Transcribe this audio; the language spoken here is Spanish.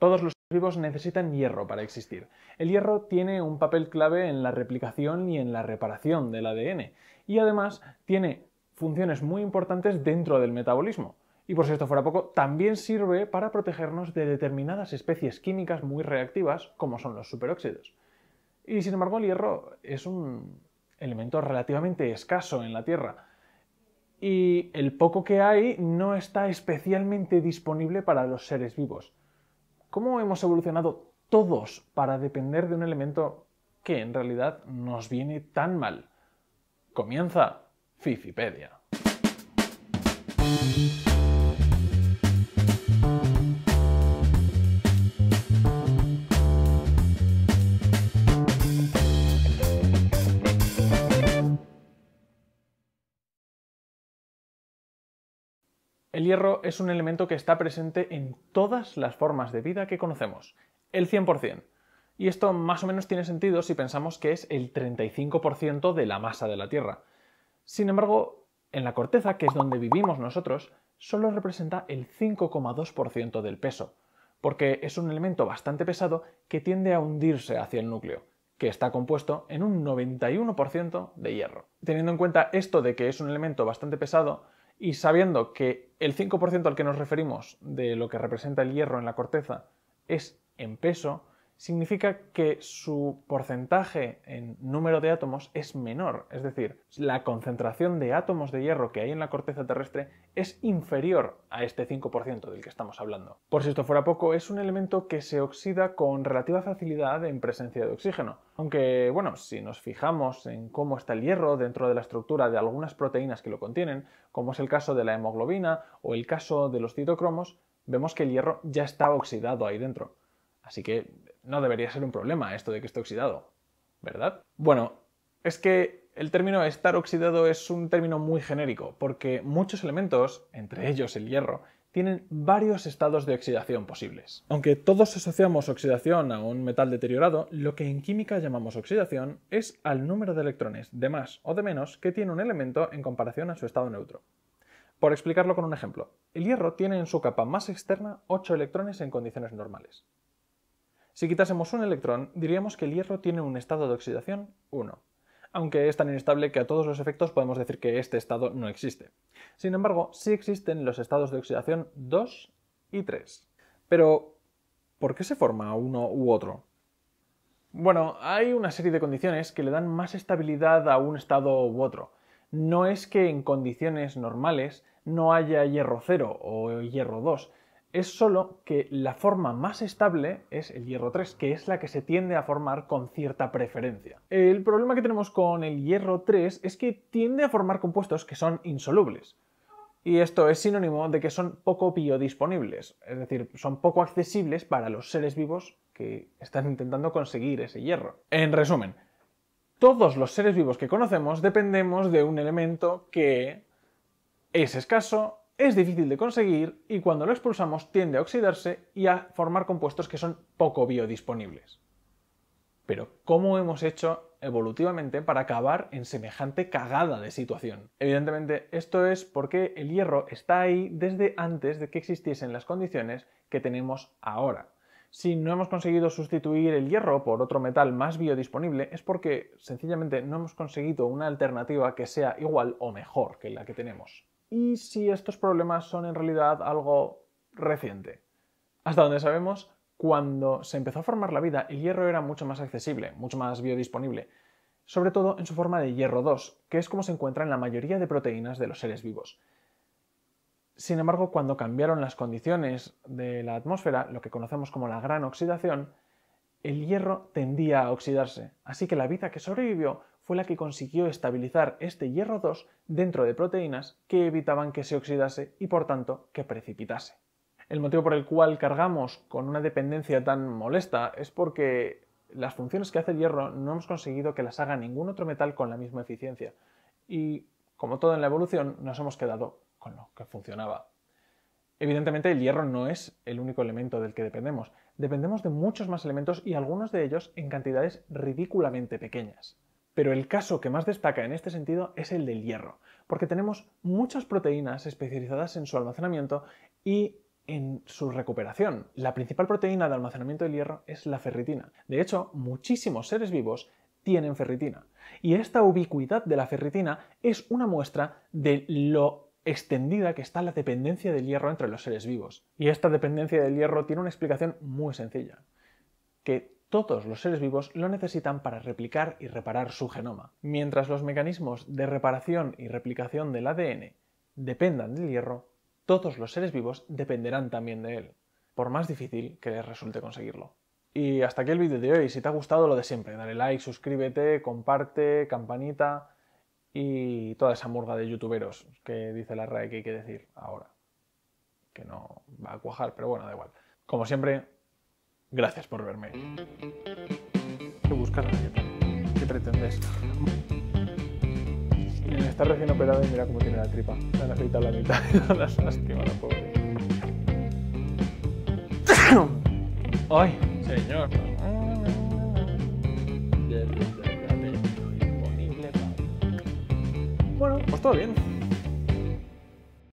Todos los vivos necesitan hierro para existir. El hierro tiene un papel clave en la replicación y en la reparación del ADN, y además tiene funciones muy importantes dentro del metabolismo. Y por si esto fuera poco, también sirve para protegernos de determinadas especies químicas muy reactivas, como son los superóxidos. Y sin embargo, el hierro es un elemento relativamente escaso en la Tierra. Y el poco que hay no está especialmente disponible para los seres vivos. ¿Cómo hemos evolucionado todos para depender de un elemento que en realidad nos viene tan mal? Comienza Fifipedia. El hierro es un elemento que está presente en todas las formas de vida que conocemos, el 100%. Y esto más o menos tiene sentido si pensamos que es el 35% de la masa de la Tierra. Sin embargo, en la corteza, que es donde vivimos nosotros, solo representa el 5,2% del peso, porque es un elemento bastante pesado que tiende a hundirse hacia el núcleo, que está compuesto en un 91% de hierro. Teniendo en cuenta esto de que es un elemento bastante pesado, y sabiendo que el 5% al que nos referimos de lo que representa el hierro en la corteza es en peso, significa que su porcentaje en número de átomos es menor, es decir, la concentración de átomos de hierro que hay en la corteza terrestre es inferior a este 5% del que estamos hablando. Por si esto fuera poco, es un elemento que se oxida con relativa facilidad en presencia de oxígeno, aunque bueno, si nos fijamos en cómo está el hierro dentro de la estructura de algunas proteínas que lo contienen, como es el caso de la hemoglobina o el caso de los citocromos, vemos que el hierro ya está oxidado ahí dentro. Así que no debería ser un problema esto de que esté oxidado, ¿verdad? Bueno, es que el término estar oxidado es un término muy genérico, porque muchos elementos, entre ellos el hierro, tienen varios estados de oxidación posibles. Aunque todos asociamos oxidación a un metal deteriorado, lo que en química llamamos oxidación es al número de electrones, de más o de menos, que tiene un elemento en comparación a su estado neutro. Por explicarlo con un ejemplo, el hierro tiene en su capa más externa 8 electrones en condiciones normales. Si quitásemos un electrón, diríamos que el hierro tiene un estado de oxidación 1, aunque es tan inestable que a todos los efectos podemos decir que este estado no existe. Sin embargo, sí existen los estados de oxidación 2 y 3. Pero, ¿por qué se forma uno u otro? Bueno, hay una serie de condiciones que le dan más estabilidad a un estado u otro. No es que en condiciones normales no haya hierro 0 o hierro 2, es solo que la forma más estable es el hierro 3, que es la que se tiende a formar con cierta preferencia. El problema que tenemos con el hierro 3 es que tiende a formar compuestos que son insolubles. Y esto es sinónimo de que son poco biodisponibles, es decir, son poco accesibles para los seres vivos que están intentando conseguir ese hierro. En resumen, todos los seres vivos que conocemos dependemos de un elemento que es escaso es difícil de conseguir y cuando lo expulsamos tiende a oxidarse y a formar compuestos que son poco biodisponibles. Pero ¿cómo hemos hecho evolutivamente para acabar en semejante cagada de situación? Evidentemente, esto es porque el hierro está ahí desde antes de que existiesen las condiciones que tenemos ahora. Si no hemos conseguido sustituir el hierro por otro metal más biodisponible es porque sencillamente no hemos conseguido una alternativa que sea igual o mejor que la que tenemos y si estos problemas son en realidad algo reciente. Hasta donde sabemos, cuando se empezó a formar la vida, el hierro era mucho más accesible, mucho más biodisponible, sobre todo en su forma de hierro 2, que es como se encuentra en la mayoría de proteínas de los seres vivos. Sin embargo, cuando cambiaron las condiciones de la atmósfera, lo que conocemos como la gran oxidación, el hierro tendía a oxidarse, así que la vida que sobrevivió fue la que consiguió estabilizar este hierro 2 dentro de proteínas que evitaban que se oxidase y por tanto que precipitase. El motivo por el cual cargamos con una dependencia tan molesta es porque las funciones que hace el hierro no hemos conseguido que las haga ningún otro metal con la misma eficiencia y, como todo en la evolución, nos hemos quedado con lo que funcionaba. Evidentemente el hierro no es el único elemento del que dependemos, dependemos de muchos más elementos y algunos de ellos en cantidades ridículamente pequeñas. Pero el caso que más destaca en este sentido es el del hierro, porque tenemos muchas proteínas especializadas en su almacenamiento y en su recuperación. La principal proteína de almacenamiento del hierro es la ferritina. De hecho, muchísimos seres vivos tienen ferritina. Y esta ubicuidad de la ferritina es una muestra de lo extendida que está la dependencia del hierro entre los seres vivos. Y esta dependencia del hierro tiene una explicación muy sencilla, que todos los seres vivos lo necesitan para replicar y reparar su genoma. Mientras los mecanismos de reparación y replicación del ADN dependan del hierro, todos los seres vivos dependerán también de él, por más difícil que les resulte conseguirlo. Y hasta aquí el vídeo de hoy. Si te ha gustado lo de siempre, dale like, suscríbete, comparte, campanita y toda esa murga de youtuberos que dice la RAE que hay que decir ahora. Que no va a cuajar, pero bueno, da igual. Como siempre, Gracias por verme. ¿Qué buscas, la galleta. ¿Qué pretendes? Está recién operado y mira cómo tiene la tripa. La han afeitado la mitad y la la pobre. ¡Ay, señor! Bueno, pues todo bien.